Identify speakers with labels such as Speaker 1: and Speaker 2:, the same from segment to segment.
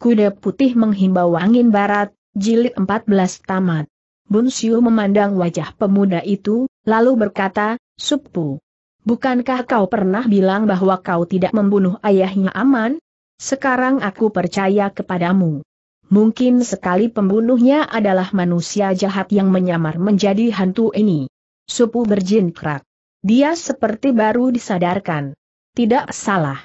Speaker 1: Kuda putih menghimbau angin barat, jilid 14 tamat. Bun Siu memandang wajah pemuda itu, lalu berkata, Supu. Bukankah kau pernah bilang bahwa kau tidak membunuh ayahnya aman? Sekarang aku percaya kepadamu. Mungkin sekali pembunuhnya adalah manusia jahat yang menyamar menjadi hantu ini. Supu krak. Dia seperti baru disadarkan. Tidak salah.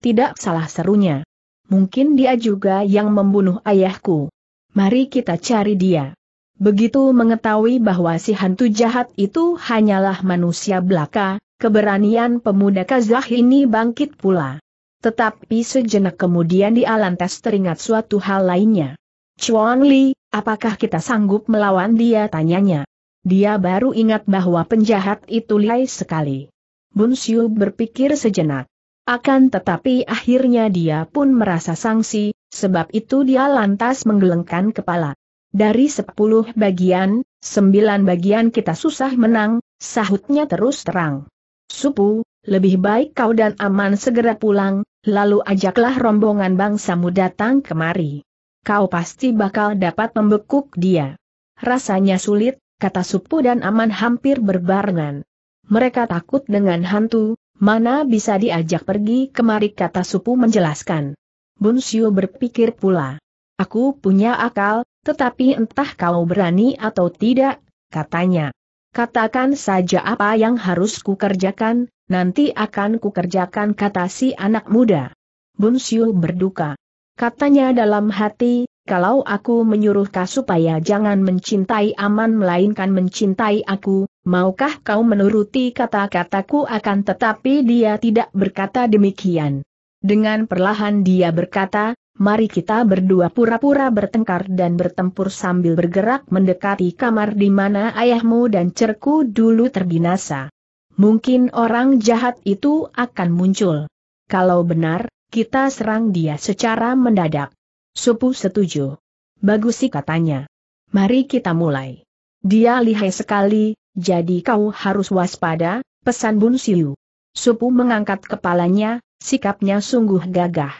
Speaker 1: Tidak salah serunya. Mungkin dia juga yang membunuh ayahku. Mari kita cari dia. Begitu mengetahui bahwa si hantu jahat itu hanyalah manusia belaka, keberanian pemuda Kazakh ini bangkit pula. Tetapi sejenak kemudian di Alantes teringat suatu hal lainnya. Chuan Li, apakah kita sanggup melawan dia tanyanya. Dia baru ingat bahwa penjahat itu lihai sekali. Bun Xiu berpikir sejenak. Akan tetapi akhirnya dia pun merasa sangsi, sebab itu dia lantas menggelengkan kepala. Dari sepuluh bagian, sembilan bagian kita susah menang, sahutnya terus terang. Supu, lebih baik kau dan Aman segera pulang, lalu ajaklah rombongan bangsamu datang kemari. Kau pasti bakal dapat membekuk dia. Rasanya sulit, kata Supu dan Aman hampir berbarengan. Mereka takut dengan hantu, Mana bisa diajak pergi kemari kata Supu menjelaskan. Bun Siu berpikir pula. Aku punya akal, tetapi entah kau berani atau tidak, katanya. Katakan saja apa yang harus kukerjakan, nanti akan kukerjakan kata si anak muda. Bun Siu berduka. Katanya dalam hati, kalau aku menyuruh kau supaya jangan mencintai aman melainkan mencintai aku, maukah kau menuruti kata-kataku akan tetapi dia tidak berkata demikian. Dengan perlahan dia berkata, mari kita berdua pura-pura bertengkar dan bertempur sambil bergerak mendekati kamar di mana ayahmu dan cerku dulu terbinasa. Mungkin orang jahat itu akan muncul. Kalau benar, kita serang dia secara mendadak. Supu setuju. Bagus sih katanya. Mari kita mulai. Dia lihai sekali, jadi kau harus waspada, pesan Bun Siu. Supu mengangkat kepalanya, sikapnya sungguh gagah.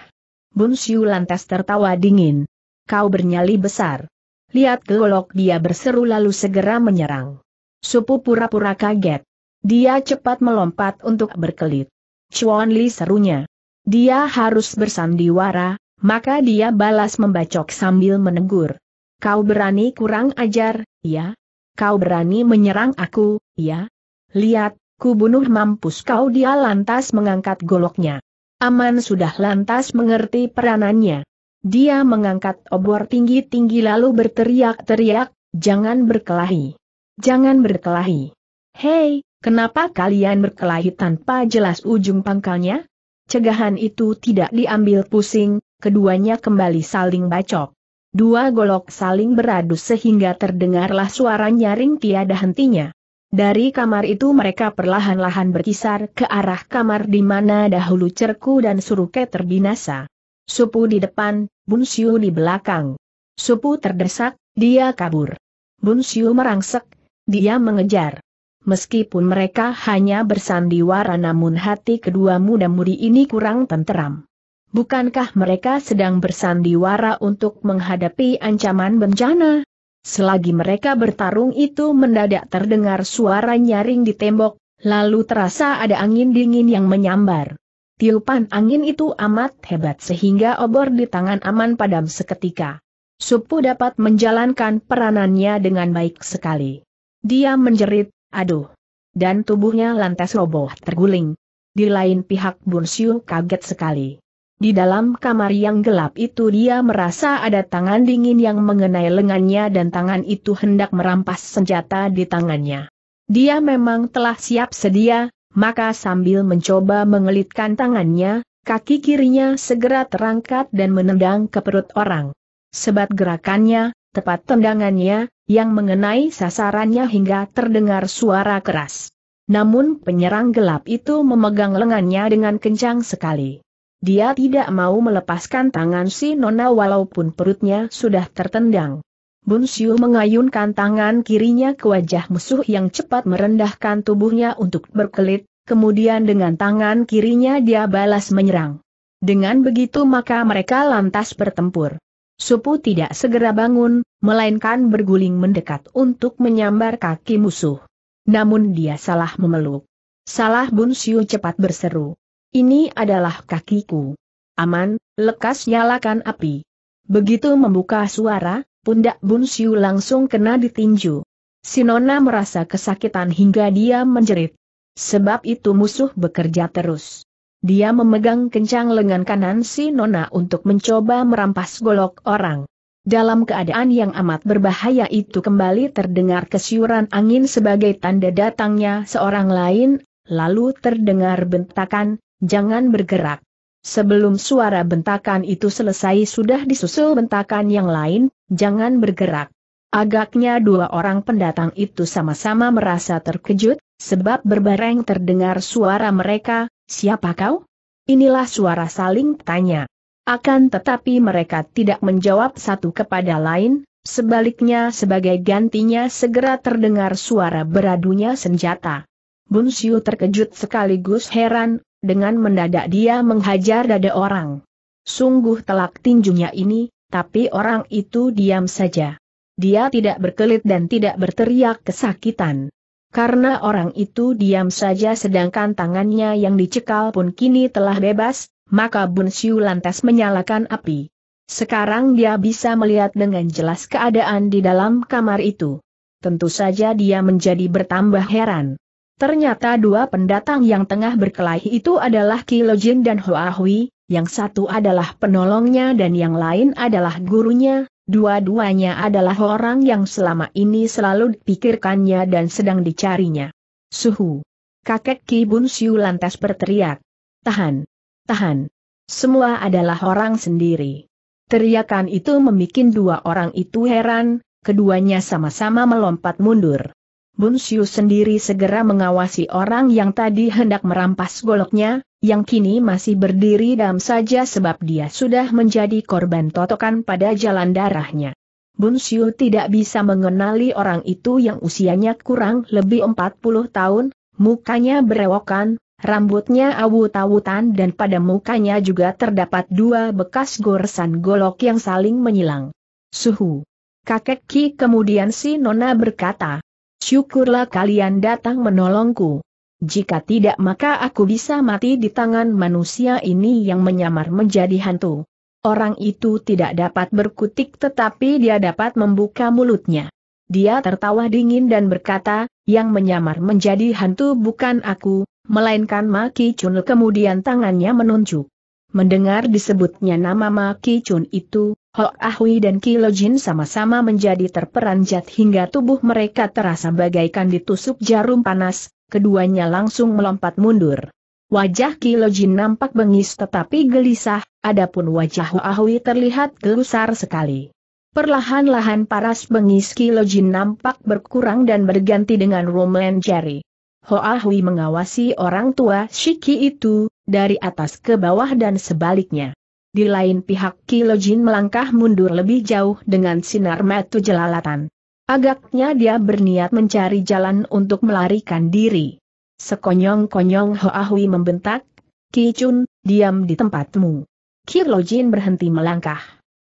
Speaker 1: Bun Siu lantas tertawa dingin. Kau bernyali besar. Lihat golok dia berseru lalu segera menyerang. Supu pura-pura kaget. Dia cepat melompat untuk berkelit. Chuan Li serunya. Dia harus bersandiwara, maka dia balas membacok sambil menegur. Kau berani kurang ajar, ya? Kau berani menyerang aku, ya? Lihat, ku bunuh mampus kau dia lantas mengangkat goloknya. Aman sudah lantas mengerti peranannya. Dia mengangkat obor tinggi-tinggi lalu berteriak-teriak, jangan berkelahi. Jangan berkelahi. Hei, kenapa kalian berkelahi tanpa jelas ujung pangkalnya? Cegahan itu tidak diambil pusing, keduanya kembali saling bacok. Dua golok saling beradu sehingga terdengarlah suara nyaring tiada hentinya. Dari kamar itu mereka perlahan-lahan berkisar ke arah kamar di mana dahulu Cerku dan Suruke terbinasa. Supu di depan, Bunsiu di belakang. Supu terdesak, dia kabur. Bunsiu merangsek, dia mengejar. Meskipun mereka hanya bersandiwara namun hati kedua muda-mudi ini kurang tenteram bukankah mereka sedang bersandiwara untuk menghadapi ancaman bencana? Selagi mereka bertarung itu mendadak terdengar suara nyaring di tembok, lalu terasa ada angin dingin yang menyambar. Tiupan angin itu amat hebat sehingga obor di tangan aman padam seketika. Supu dapat menjalankan peranannya dengan baik sekali. Dia menjerit, aduh. Dan tubuhnya lantas roboh terguling. Di lain pihak Bunsyu kaget sekali. Di dalam kamar yang gelap itu dia merasa ada tangan dingin yang mengenai lengannya dan tangan itu hendak merampas senjata di tangannya. Dia memang telah siap sedia, maka sambil mencoba mengelitkan tangannya, kaki kirinya segera terangkat dan menendang ke perut orang. Sebat gerakannya, tepat tendangannya, yang mengenai sasarannya hingga terdengar suara keras. Namun penyerang gelap itu memegang lengannya dengan kencang sekali. Dia tidak mau melepaskan tangan si Nona walaupun perutnya sudah tertendang. Bun Siu mengayunkan tangan kirinya ke wajah musuh yang cepat merendahkan tubuhnya untuk berkelit, kemudian dengan tangan kirinya dia balas menyerang. Dengan begitu maka mereka lantas bertempur. Supu tidak segera bangun, melainkan berguling mendekat untuk menyambar kaki musuh. Namun dia salah memeluk. Salah Bun Siu cepat berseru. Ini adalah kakiku. Aman, lekas nyalakan api. Begitu membuka suara, pundak Bun Siu langsung kena ditinju. Sinona merasa kesakitan hingga dia menjerit. Sebab itu musuh bekerja terus. Dia memegang kencang lengan kanan si Nona untuk mencoba merampas golok orang. Dalam keadaan yang amat berbahaya itu kembali terdengar kesiuran angin sebagai tanda datangnya seorang lain, lalu terdengar bentakan, Jangan bergerak. Sebelum suara bentakan itu selesai sudah disusul bentakan yang lain, jangan bergerak. Agaknya dua orang pendatang itu sama-sama merasa terkejut, sebab berbareng terdengar suara mereka, siapa kau? Inilah suara saling tanya. Akan tetapi mereka tidak menjawab satu kepada lain, sebaliknya sebagai gantinya segera terdengar suara beradunya senjata. Bunsiu terkejut sekaligus heran, dengan mendadak dia menghajar dada orang. Sungguh telak tinjunya ini, tapi orang itu diam saja. Dia tidak berkelit dan tidak berteriak kesakitan. Karena orang itu diam saja sedangkan tangannya yang dicekal pun kini telah bebas, maka Bun Siu lantas menyalakan api. Sekarang dia bisa melihat dengan jelas keadaan di dalam kamar itu. Tentu saja dia menjadi bertambah heran. Ternyata dua pendatang yang tengah berkelahi itu adalah Kilojin dan Hua Hui, yang satu adalah penolongnya dan yang lain adalah gurunya, dua-duanya adalah orang yang selama ini selalu dipikirkannya dan sedang dicarinya. Suhu. Kakek Ki Bun Siu lantas berteriak. Tahan. Tahan. Semua adalah orang sendiri. Teriakan itu membuat dua orang itu heran, keduanya sama-sama melompat mundur. Bun Bunsiu sendiri segera mengawasi orang yang tadi hendak merampas goloknya, yang kini masih berdiri dam saja sebab dia sudah menjadi korban totokan pada jalan darahnya. Bun Bunsiu tidak bisa mengenali orang itu yang usianya kurang lebih 40 tahun, mukanya berewokan, rambutnya awut-awutan dan pada mukanya juga terdapat dua bekas goresan golok yang saling menyilang. Suhu. Kakek Ki kemudian si Nona berkata, Syukurlah kalian datang menolongku. Jika tidak maka aku bisa mati di tangan manusia ini yang menyamar menjadi hantu. Orang itu tidak dapat berkutik tetapi dia dapat membuka mulutnya. Dia tertawa dingin dan berkata, yang menyamar menjadi hantu bukan aku, melainkan Maki Chun kemudian tangannya menunjuk. Mendengar disebutnya nama Ma Ki Chun itu, Ho Ahui dan Ki Lojin sama-sama menjadi terperanjat hingga tubuh mereka terasa bagaikan ditusuk jarum panas, keduanya langsung melompat mundur. Wajah Ki Lojin nampak bengis tetapi gelisah, adapun wajah Ho Ahui terlihat gelusar sekali. Perlahan-lahan paras bengis Ki Lojin nampak berkurang dan berganti dengan Roman Jerry. Ho Ahui mengawasi orang tua Shiki itu, dari atas ke bawah dan sebaliknya. Di lain pihak Kilojin melangkah mundur lebih jauh dengan sinar metu jelalatan. Agaknya dia berniat mencari jalan untuk melarikan diri. Sekonyong-konyong Hoahui membentak, Ki Chun, diam di tempatmu. Kirlojin berhenti melangkah.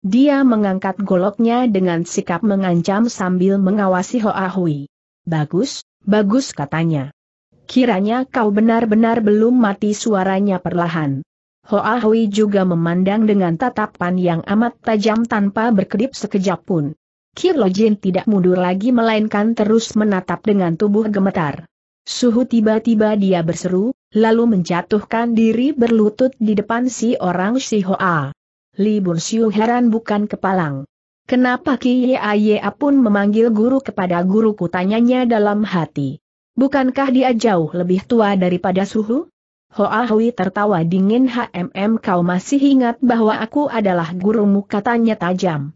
Speaker 1: Dia mengangkat goloknya dengan sikap mengancam sambil mengawasi Hoahui. Bagus, bagus katanya. Kiranya kau benar-benar belum mati suaranya perlahan. Hoa Hui juga memandang dengan tatapan yang amat tajam tanpa berkedip sekejap pun. Jin tidak mundur lagi melainkan terus menatap dengan tubuh gemetar. Suhu tiba-tiba dia berseru, lalu menjatuhkan diri berlutut di depan si orang si Hoa. Li Bun Siu heran bukan kepalang. Kenapa Kiye Aye pun memanggil guru kepada guruku tanyanya dalam hati. Bukankah dia jauh lebih tua daripada Suhu? Hoa Hui tertawa dingin HMM kau masih ingat bahwa aku adalah gurumu katanya tajam.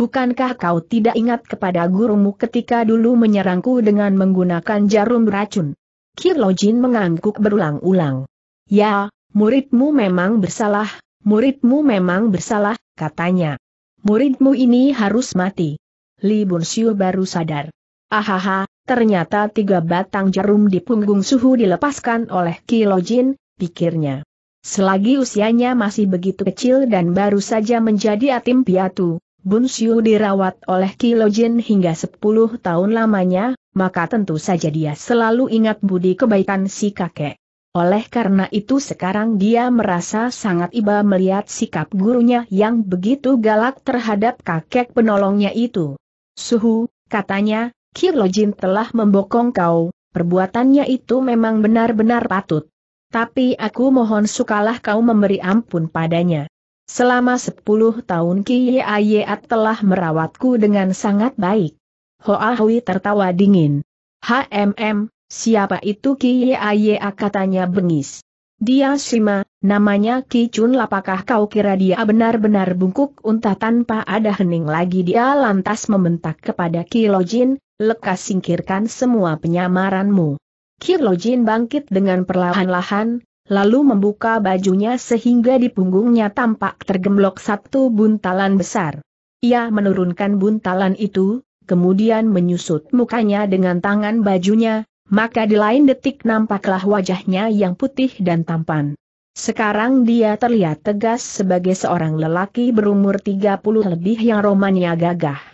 Speaker 1: Bukankah kau tidak ingat kepada gurumu ketika dulu menyerangku dengan menggunakan jarum racun? Jin mengangguk berulang-ulang. Ya, muridmu memang bersalah, muridmu memang bersalah, katanya. Muridmu ini harus mati. Li Bun Xiu baru sadar. Ahaha, ternyata tiga batang jarum di punggung suhu dilepaskan oleh Kilojin, pikirnya. Selagi usianya masih begitu kecil dan baru saja menjadi atim piatu, Bun Xiu dirawat oleh Kilojin hingga 10 tahun lamanya, maka tentu saja dia selalu ingat budi kebaikan si kakek. Oleh karena itu sekarang dia merasa sangat iba melihat sikap gurunya yang begitu galak terhadap kakek penolongnya itu. Suhu, katanya, Kirlojin telah membokong kau, perbuatannya itu memang benar-benar patut. Tapi aku mohon sukalah kau memberi ampun padanya. Selama sepuluh tahun Kiyeayat telah merawatku dengan sangat baik. Hoahui tertawa dingin. HMM, siapa itu Kiyeayat katanya bengis. Dia sima, namanya Ki Chun apakah kau kira dia benar-benar bungkuk unta tanpa ada hening lagi dia lantas membentak kepada Ki Jin, Lekas singkirkan semua penyamaranmu. Kirlojin bangkit dengan perlahan-lahan, lalu membuka bajunya sehingga di punggungnya tampak tergemblok satu buntalan besar. Ia menurunkan buntalan itu, kemudian menyusut mukanya dengan tangan bajunya, maka di lain detik nampaklah wajahnya yang putih dan tampan. Sekarang dia terlihat tegas sebagai seorang lelaki berumur 30 lebih yang romannya gagah.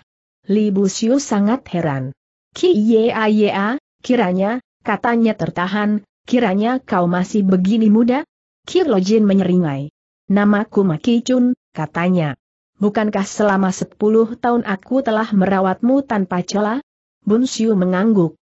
Speaker 1: Li sangat heran. Kiyeaya, kiranya, katanya tertahan, kiranya kau masih begini muda? Kirlojin menyeringai. Namaku Maki Chun, katanya. Bukankah selama sepuluh tahun aku telah merawatmu tanpa celah? Bunsiu mengangguk.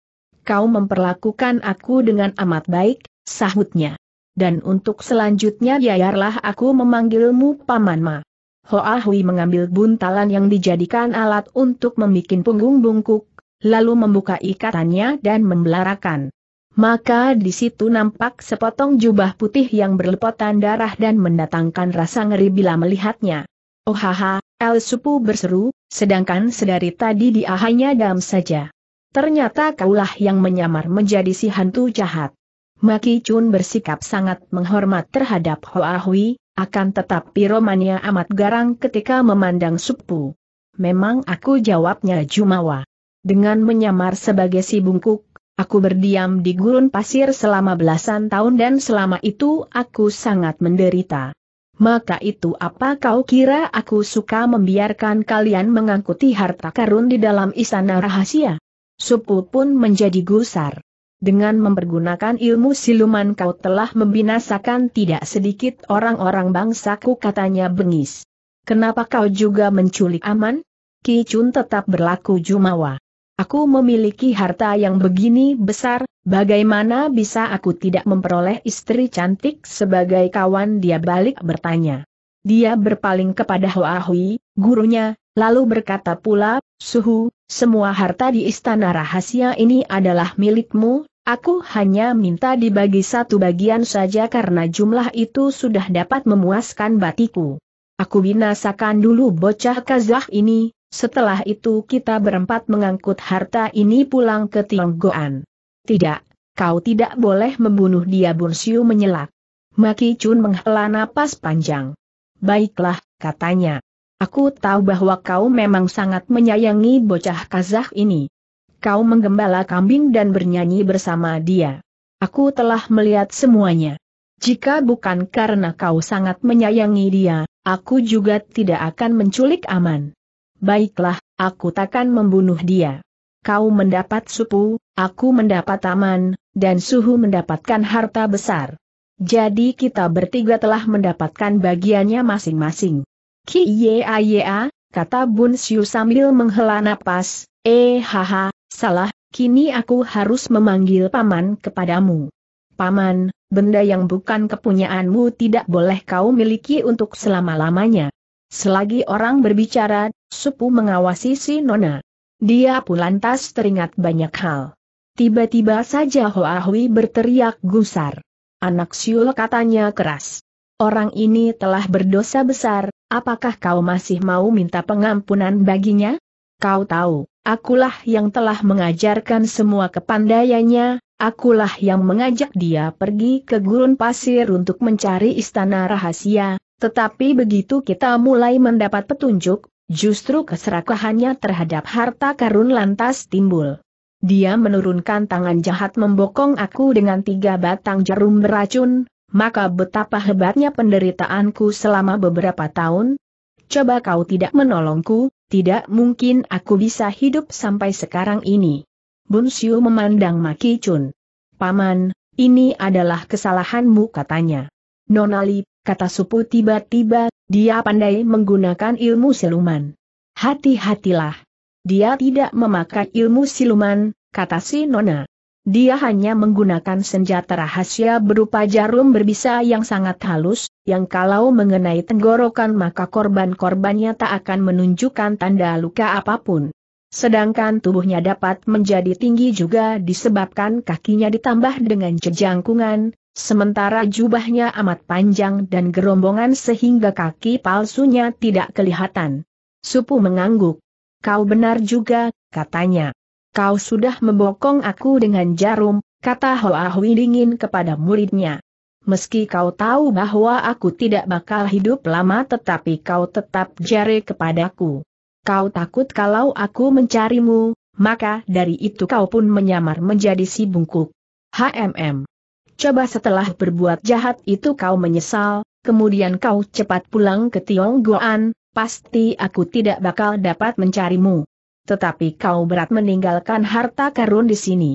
Speaker 1: Kau memperlakukan aku dengan amat baik, sahutnya. Dan untuk selanjutnya biarlah aku memanggilmu Paman Ma. Ho Ahui mengambil buntalan yang dijadikan alat untuk membuat punggung bungkuk, lalu membuka ikatannya dan membelarakan. Maka di situ nampak sepotong jubah putih yang berlepotan darah dan mendatangkan rasa ngeri bila melihatnya. Oh haha, El Supu berseru, sedangkan sedari tadi dia hanya dam saja. Ternyata kaulah yang menyamar menjadi si hantu jahat. Maki Chun bersikap sangat menghormat terhadap Hoa Hui, akan tetapi romannya amat garang ketika memandang supu. Memang aku jawabnya Jumawa. Dengan menyamar sebagai si bungkuk, aku berdiam di gurun pasir selama belasan tahun dan selama itu aku sangat menderita. Maka itu apa kau kira aku suka membiarkan kalian mengangkuti harta karun di dalam istana rahasia? Supu pun menjadi gusar. Dengan mempergunakan ilmu siluman kau telah membinasakan tidak sedikit orang-orang bangsaku katanya bengis. Kenapa kau juga menculik aman? Ki Chun tetap berlaku jumawa. Aku memiliki harta yang begini besar, bagaimana bisa aku tidak memperoleh istri cantik sebagai kawan dia balik bertanya. Dia berpaling kepada Hoa Hui, gurunya, lalu berkata pula, Suhu, semua harta di istana rahasia ini adalah milikmu, aku hanya minta dibagi satu bagian saja karena jumlah itu sudah dapat memuaskan batiku. Aku binasakan dulu bocah kazah ini, setelah itu kita berempat mengangkut harta ini pulang ke Tionggoan. Tidak, kau tidak boleh membunuh dia Bunsiu menyelak. Maki Chun menghela napas panjang. Baiklah, katanya. Aku tahu bahwa kau memang sangat menyayangi bocah Kazakh ini. Kau menggembala kambing dan bernyanyi bersama dia. Aku telah melihat semuanya. Jika bukan karena kau sangat menyayangi dia, aku juga tidak akan menculik aman. Baiklah, aku takkan membunuh dia. Kau mendapat supu, aku mendapat aman, dan suhu mendapatkan harta besar. Jadi kita bertiga telah mendapatkan bagiannya masing-masing. Ki ya ya, kata Bun Siu sambil menghela napas, eh haha, salah, kini aku harus memanggil paman kepadamu. Paman, benda yang bukan kepunyaanmu tidak boleh kau miliki untuk selama-lamanya. Selagi orang berbicara, Supu mengawasi si Nona. Dia pun lantas teringat banyak hal. Tiba-tiba saja Hoa Hui berteriak gusar. Anak Siul katanya keras orang ini telah berdosa besar, apakah kau masih mau minta pengampunan baginya? Kau tahu, akulah yang telah mengajarkan semua kepandaiannya, akulah yang mengajak dia pergi ke gurun pasir untuk mencari istana rahasia, tetapi begitu kita mulai mendapat petunjuk, justru keserakahannya terhadap harta karun lantas timbul. Dia menurunkan tangan jahat membokong aku dengan tiga batang jarum beracun, maka betapa hebatnya penderitaanku selama beberapa tahun? Coba kau tidak menolongku, tidak mungkin aku bisa hidup sampai sekarang ini. Bun Bunsiu memandang Maki Chun. Paman, ini adalah kesalahanmu katanya. Nonali, kata Supu tiba-tiba, dia pandai menggunakan ilmu siluman. Hati-hatilah. Dia tidak memakai ilmu siluman, kata si Nona. Dia hanya menggunakan senjata rahasia berupa jarum berbisa yang sangat halus, yang kalau mengenai tenggorokan maka korban-korbannya tak akan menunjukkan tanda luka apapun. Sedangkan tubuhnya dapat menjadi tinggi juga disebabkan kakinya ditambah dengan jejangkungan, sementara jubahnya amat panjang dan gerombongan sehingga kaki palsunya tidak kelihatan. Supu mengangguk. Kau benar juga, katanya kau sudah membokong aku dengan jarum, kata Hoa Hui dingin kepada muridnya. Meski kau tahu bahwa aku tidak bakal hidup lama tetapi kau tetap jare kepadaku. Kau takut kalau aku mencarimu, maka dari itu kau pun menyamar menjadi si bungkuk. HMM. Coba setelah berbuat jahat itu kau menyesal, kemudian kau cepat pulang ke Tionggoan, pasti aku tidak bakal dapat mencarimu tetapi kau berat meninggalkan harta karun di sini.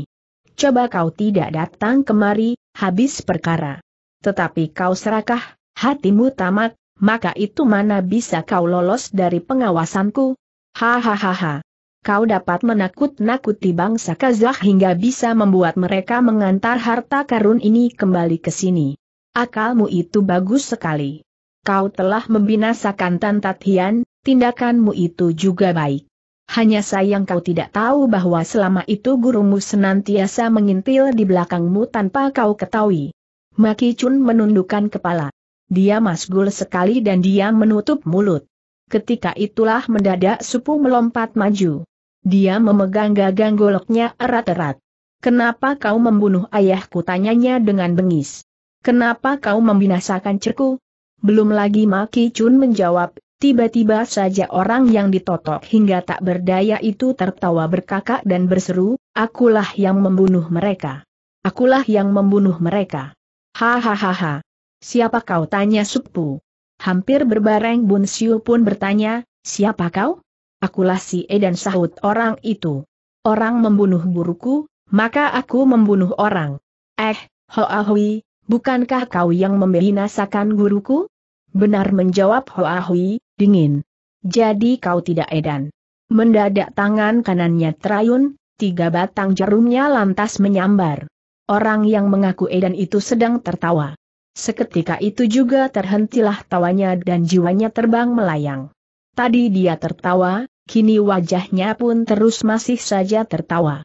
Speaker 1: Coba kau tidak datang kemari, habis perkara. Tetapi kau serakah, hatimu tamat, maka itu mana bisa kau lolos dari pengawasanku? Hahaha. Kau dapat menakut-nakuti bangsa Kazakh hingga bisa membuat mereka mengantar harta karun ini kembali ke sini. Akalmu itu bagus sekali kau telah membinasakan Tantatian, tindakanmu itu juga baik. Hanya sayang kau tidak tahu bahwa selama itu gurumu senantiasa mengintil di belakangmu tanpa kau ketahui. Maki Chun menundukkan kepala. Dia masgul sekali dan dia menutup mulut. Ketika itulah mendadak supu melompat maju. Dia memegang gagang goloknya erat-erat. Kenapa kau membunuh ayahku tanyanya dengan bengis. Kenapa kau membinasakan cerku? Belum lagi Maki Chun menjawab, Tiba-tiba saja orang yang ditotok hingga tak berdaya itu tertawa berkakak dan berseru, akulah yang membunuh mereka. Akulah yang membunuh mereka. Hahaha. Siapa kau tanya Supu? Hampir berbareng Bun Siu pun bertanya, siapa kau? Akulah si E dan sahut orang itu. Orang membunuh guruku, maka aku membunuh orang. Eh, Hoahui, bukankah kau yang membinasakan guruku? Benar menjawab Hoahui, dingin. Jadi kau tidak edan. Mendadak tangan kanannya terayun, tiga batang jarumnya lantas menyambar. Orang yang mengaku edan itu sedang tertawa. Seketika itu juga terhentilah tawanya dan jiwanya terbang melayang. Tadi dia tertawa, kini wajahnya pun terus masih saja tertawa.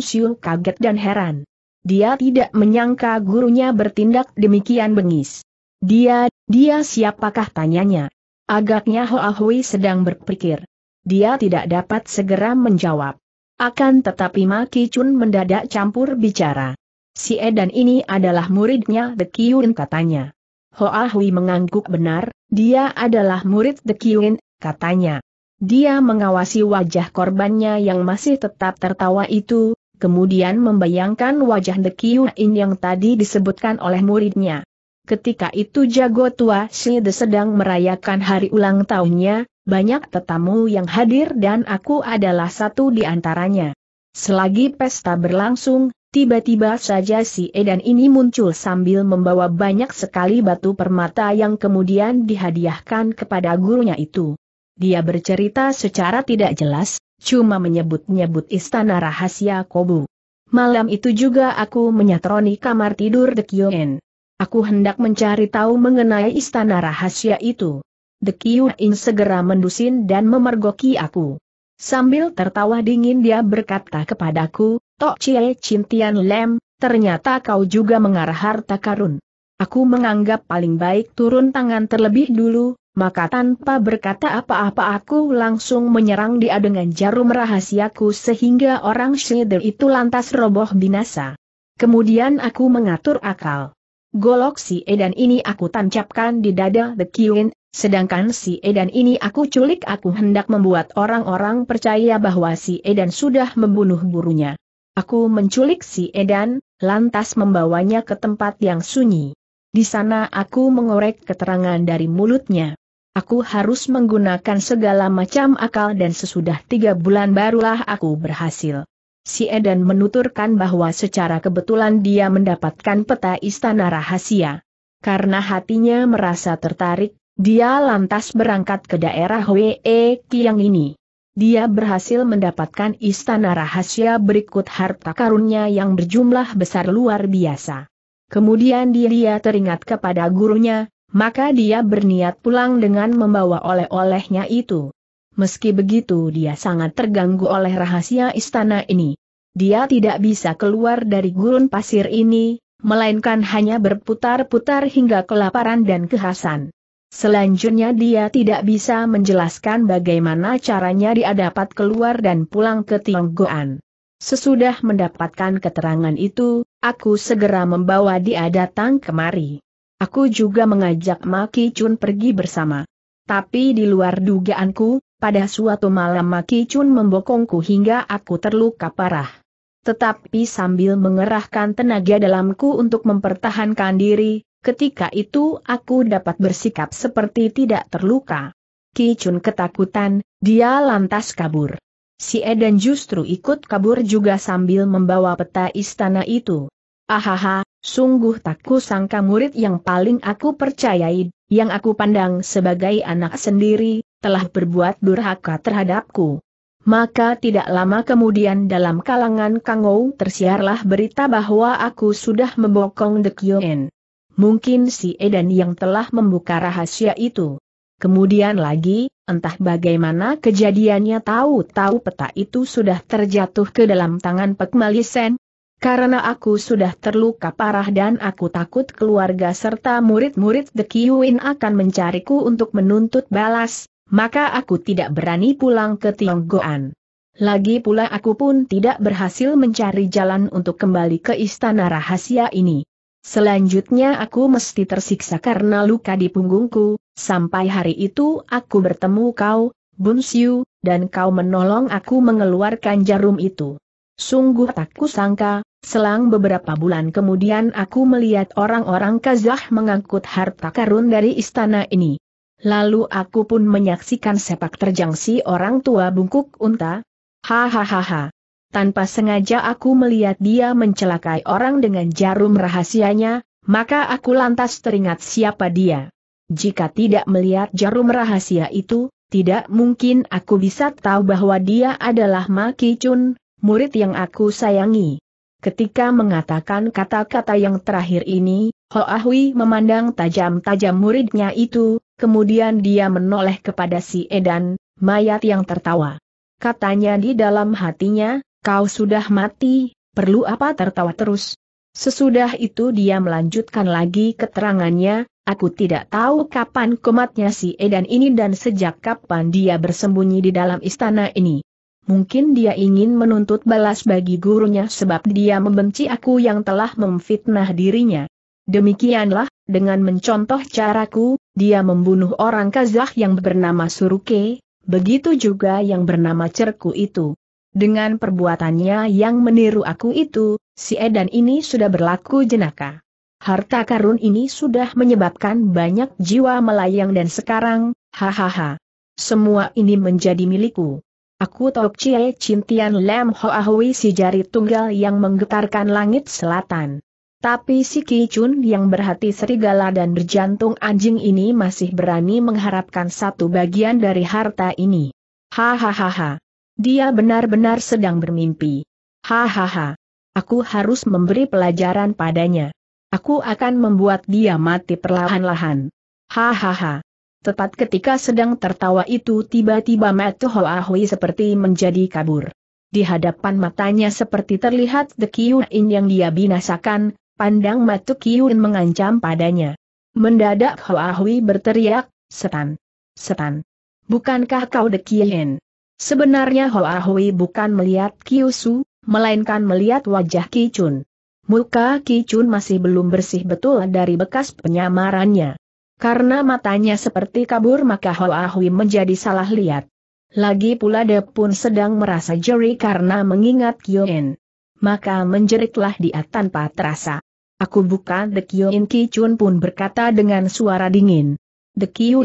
Speaker 1: Siu kaget dan heran. Dia tidak menyangka gurunya bertindak demikian bengis. Dia, dia siapakah tanyanya? Agaknya Ho Ahui sedang berpikir. Dia tidak dapat segera menjawab. Akan tetapi Maki Chun mendadak campur bicara. Si Edan ini adalah muridnya The Kiyun katanya. Ho Ahui mengangguk benar, dia adalah murid The Kiyun, katanya. Dia mengawasi wajah korbannya yang masih tetap tertawa itu, kemudian membayangkan wajah The Kiyun yang tadi disebutkan oleh muridnya. Ketika itu jago tua Shide sedang merayakan hari ulang tahunnya, banyak tetamu yang hadir dan aku adalah satu di antaranya. Selagi pesta berlangsung, tiba-tiba saja si Edan ini muncul sambil membawa banyak sekali batu permata yang kemudian dihadiahkan kepada gurunya itu. Dia bercerita secara tidak jelas, cuma menyebut-nyebut istana rahasia Kobu. Malam itu juga aku menyatroni kamar tidur Dekyoen. Aku hendak mencari tahu mengenai istana rahasia itu. The Kiuin segera mendusin dan memergoki aku. Sambil tertawa dingin dia berkata kepadaku, Tok Cie Cintian Lem, ternyata kau juga mengarah harta karun. Aku menganggap paling baik turun tangan terlebih dulu, maka tanpa berkata apa-apa aku langsung menyerang dia dengan jarum rahasiaku sehingga orang Shider itu lantas roboh binasa. Kemudian aku mengatur akal. Golok si Edan ini aku tancapkan di dada The Queen, sedangkan si Edan ini aku culik aku hendak membuat orang-orang percaya bahwa si Edan sudah membunuh gurunya. Aku menculik si Edan, lantas membawanya ke tempat yang sunyi. Di sana aku mengorek keterangan dari mulutnya. Aku harus menggunakan segala macam akal dan sesudah tiga bulan barulah aku berhasil. Si Eden menuturkan bahwa secara kebetulan dia mendapatkan peta istana rahasia. Karena hatinya merasa tertarik, dia lantas berangkat ke daerah Wee Kiang ini. Dia berhasil mendapatkan istana rahasia berikut harta karunnya yang berjumlah besar luar biasa. Kemudian dia teringat kepada gurunya, maka dia berniat pulang dengan membawa oleh-olehnya itu. Meski begitu dia sangat terganggu oleh rahasia istana ini. Dia tidak bisa keluar dari gurun pasir ini, melainkan hanya berputar-putar hingga kelaparan dan kehasan. Selanjutnya dia tidak bisa menjelaskan bagaimana caranya dia dapat keluar dan pulang ke Tionggoan. Sesudah mendapatkan keterangan itu, aku segera membawa dia datang kemari. Aku juga mengajak Maki Chun pergi bersama. Tapi di luar dugaanku, pada suatu malam Maki Chun membokongku hingga aku terluka parah. Tetapi sambil mengerahkan tenaga dalamku untuk mempertahankan diri, ketika itu aku dapat bersikap seperti tidak terluka. Kicun ketakutan, dia lantas kabur. Si Eden justru ikut kabur juga sambil membawa peta istana itu. Ahaha, sungguh tak sangka murid yang paling aku percayai, yang aku pandang sebagai anak sendiri, telah berbuat durhaka terhadapku. Maka tidak lama kemudian dalam kalangan Kangou tersiarlah berita bahwa aku sudah membokong Dekyoen. Mungkin si Eden yang telah membuka rahasia itu. Kemudian lagi, entah bagaimana kejadiannya tahu-tahu peta itu sudah terjatuh ke dalam tangan Malisen. Karena aku sudah terluka parah dan aku takut keluarga serta murid-murid Dekiwin akan mencariku untuk menuntut balas, maka aku tidak berani pulang ke Tionggoan. Lagi pula aku pun tidak berhasil mencari jalan untuk kembali ke istana rahasia ini. Selanjutnya aku mesti tersiksa karena luka di punggungku, sampai hari itu aku bertemu kau, Bun Bunsiu, dan kau menolong aku mengeluarkan jarum itu. Sungguh tak kusangka, selang beberapa bulan kemudian aku melihat orang-orang Kazah mengangkut harta karun dari istana ini. Lalu aku pun menyaksikan sepak terjang si orang tua bungkuk unta. Hahaha. Tanpa sengaja aku melihat dia mencelakai orang dengan jarum rahasianya, maka aku lantas teringat siapa dia. Jika tidak melihat jarum rahasia itu, tidak mungkin aku bisa tahu bahwa dia adalah Maki Chun, murid yang aku sayangi. Ketika mengatakan kata-kata yang terakhir ini, Ho Ahui memandang tajam-tajam muridnya itu, Kemudian dia menoleh kepada si Edan, mayat yang tertawa. Katanya di dalam hatinya, kau sudah mati, perlu apa tertawa terus? Sesudah itu dia melanjutkan lagi keterangannya, aku tidak tahu kapan komatnya si Edan ini dan sejak kapan dia bersembunyi di dalam istana ini. Mungkin dia ingin menuntut balas bagi gurunya sebab dia membenci aku yang telah memfitnah dirinya. Demikianlah, dengan mencontoh caraku, dia membunuh orang Kazakh yang bernama Suruke, begitu juga yang bernama Cerku itu. Dengan perbuatannya yang meniru aku itu, si Edan ini sudah berlaku jenaka. Harta karun ini sudah menyebabkan banyak jiwa melayang dan sekarang, hahaha. Semua ini menjadi milikku. Aku Tok cie Cintian Lem Hui si jari tunggal yang menggetarkan langit selatan. Tapi si Kicun yang berhati serigala dan berjantung anjing ini masih berani mengharapkan satu bagian dari harta ini. Hahaha. Dia benar-benar sedang bermimpi. Hahaha. Aku harus memberi pelajaran padanya. Aku akan membuat dia mati perlahan-lahan. Hahaha. Tepat ketika sedang tertawa itu tiba-tiba Matu Hoahui seperti menjadi kabur. Di hadapan matanya seperti terlihat The In yang dia binasakan, Pandang Matu Kiyun mengancam padanya. Mendadak Hoa Hui berteriak, setan. Setan. Bukankah kau dekien? Sebenarnya Hoa Hui bukan melihat Kiusu, melainkan melihat wajah Kicun. Muka Kicun masih belum bersih betul dari bekas penyamarannya. Karena matanya seperti kabur maka Hoa Hui menjadi salah lihat. Lagi pula dia pun sedang merasa jeri karena mengingat Kiyun. Maka menjeritlah dia tanpa terasa. Aku bukan Dekiuin Kichun pun berkata dengan suara dingin.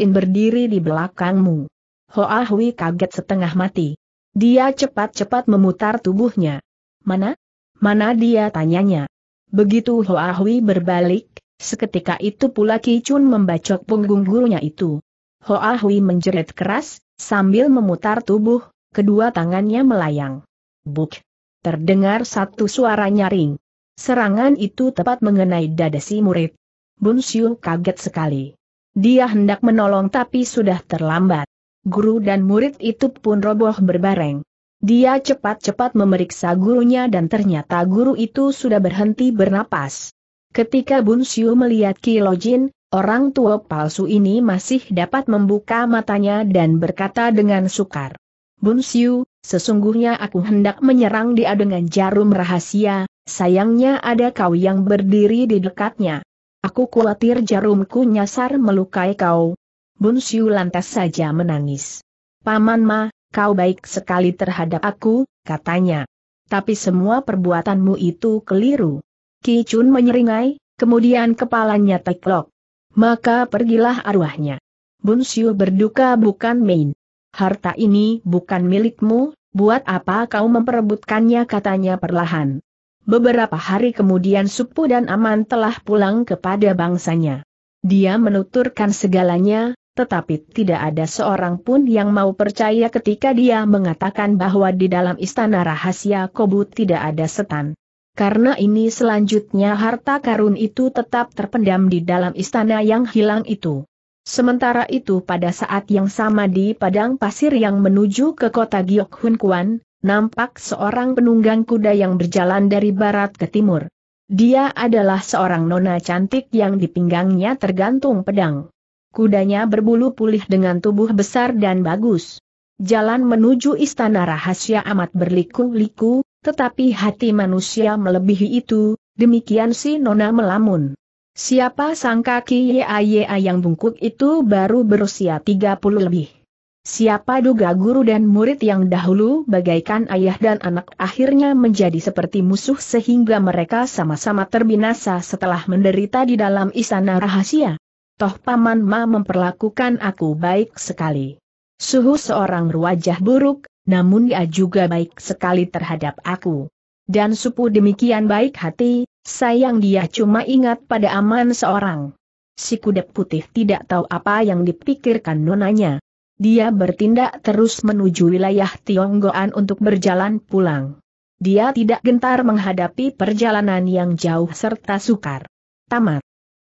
Speaker 1: In berdiri di belakangmu. Ho Hui kaget setengah mati. Dia cepat-cepat memutar tubuhnya. Mana? Mana dia tanyanya. Begitu Ho Hui berbalik, seketika itu pula Kichun membacok punggung gurunya itu. Ho Hui menjerit keras, sambil memutar tubuh, kedua tangannya melayang. Buk! Terdengar satu suara nyaring. Serangan itu tepat mengenai dada si murid. Bun Siu kaget sekali. Dia hendak menolong tapi sudah terlambat. Guru dan murid itu pun roboh berbareng. Dia cepat-cepat memeriksa gurunya dan ternyata guru itu sudah berhenti bernapas. Ketika Bun Siu melihat Kilojin, orang tua palsu ini masih dapat membuka matanya dan berkata dengan sukar. Bun Siu, sesungguhnya aku hendak menyerang dia dengan jarum rahasia, Sayangnya ada kau yang berdiri di dekatnya. Aku khawatir jarumku nyasar melukai kau. Bun Siu lantas saja menangis. Paman Ma, kau baik sekali terhadap aku, katanya. Tapi semua perbuatanmu itu keliru. Ki Chun menyeringai, kemudian kepalanya teklok. Maka pergilah arwahnya. Bun Siu berduka bukan main. Harta ini bukan milikmu, buat apa kau memperebutkannya katanya perlahan. Beberapa hari kemudian Supu dan Aman telah pulang kepada bangsanya. Dia menuturkan segalanya, tetapi tidak ada seorang pun yang mau percaya ketika dia mengatakan bahwa di dalam istana rahasia Kobu tidak ada setan. Karena ini selanjutnya harta karun itu tetap terpendam di dalam istana yang hilang itu. Sementara itu pada saat yang sama di padang pasir yang menuju ke kota Hun Kuan, nampak seorang penunggang kuda yang berjalan dari barat ke timur. Dia adalah seorang nona cantik yang di pinggangnya tergantung pedang. Kudanya berbulu pulih dengan tubuh besar dan bagus. Jalan menuju istana rahasia amat berliku-liku, tetapi hati manusia melebihi itu, demikian si nona melamun. Siapa sangka Kiyaya yang bungkuk itu baru berusia 30 lebih. Siapa duga guru dan murid yang dahulu bagaikan ayah dan anak akhirnya menjadi seperti musuh sehingga mereka sama-sama terbinasa setelah menderita di dalam istana rahasia. Toh Paman Ma memperlakukan aku baik sekali. Suhu seorang wajah buruk, namun dia juga baik sekali terhadap aku. Dan supu demikian baik hati, sayang dia cuma ingat pada aman seorang. Si kuda putih tidak tahu apa yang dipikirkan nonanya. Dia bertindak terus menuju wilayah Tionggoan untuk berjalan pulang. Dia tidak gentar menghadapi perjalanan yang jauh serta sukar. Tamat.